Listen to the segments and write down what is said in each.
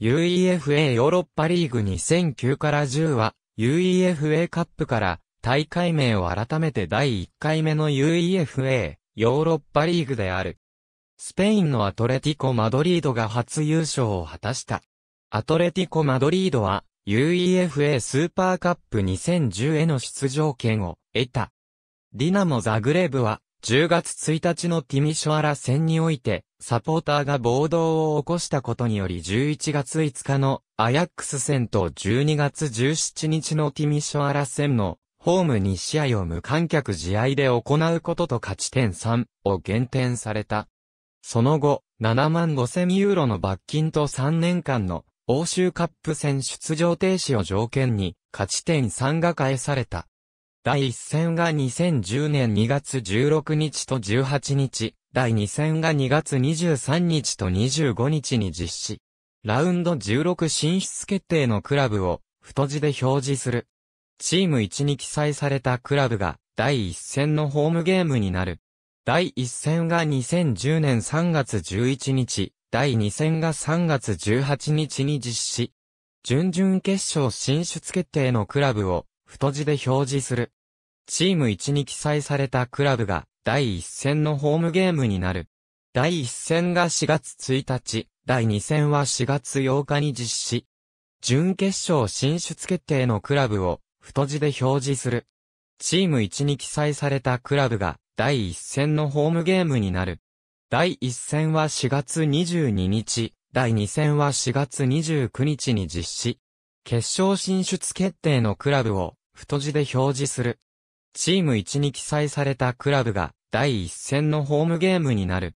UEFA ヨーロッパリーグ2009から10は、UEFA カップから大会名を改めて第1回目の UEFA ヨーロッパリーグである。スペインのアトレティコ・マドリードが初優勝を果たした。アトレティコ・マドリードは UEFA スーパーカップ2010への出場権を得た。ディナモ・ザグレブは10月1日のティミショアラ戦において、サポーターが暴動を起こしたことにより11月5日のアヤックス戦と12月17日のティミショアラ戦のホーム2試合を無観客試合で行うことと勝ち点3を減点された。その後、7万5千ユーロの罰金と3年間の欧州カップ戦出場停止を条件に勝ち点3が返された。第1戦が2010年2月16日と18日、第2戦が2月23日と25日に実施。ラウンド16進出決定のクラブを太字で表示する。チーム1に記載されたクラブが第1戦のホームゲームになる。第1戦が2010年3月11日、第2戦が3月18日に実施。準々決勝進出決定のクラブを太字で表示する。チーム1に記載されたクラブが第1戦のホームゲームになる。第1戦が4月1日、第2戦は4月8日に実施。準決勝進出決定のクラブを太字で表示する。チーム1に記載されたクラブが第1戦のホームゲームになる。第1戦は4月22日、第2戦は4月29日に実施。決勝進出決定のクラブを太字で表示する。チーム1に記載されたクラブが第一戦のホームゲームになる。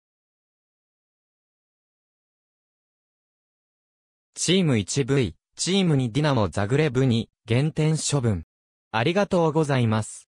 チーム 1V、チームにディナモザグレブに減点処分。ありがとうございます。